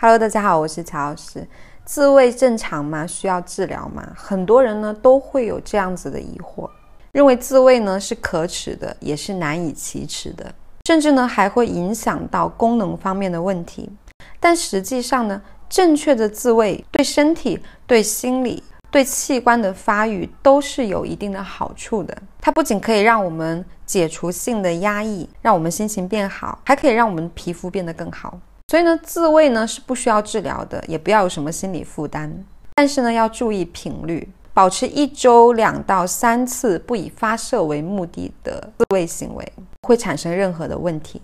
Hello，大家好，我是乔老师。自慰正常吗？需要治疗吗？很多人呢都会有这样子的疑惑，认为自慰呢是可耻的，也是难以启齿的，甚至呢还会影响到功能方面的问题。但实际上呢，正确的自慰对身体、对心理、对器官的发育都是有一定的好处的。它不仅可以让我们解除性的压抑，让我们心情变好，还可以让我们皮肤变得更好。所以呢，自慰呢是不需要治疗的，也不要有什么心理负担。但是呢，要注意频率，保持一周两到三次不以发射为目的的自慰行为，会产生任何的问题。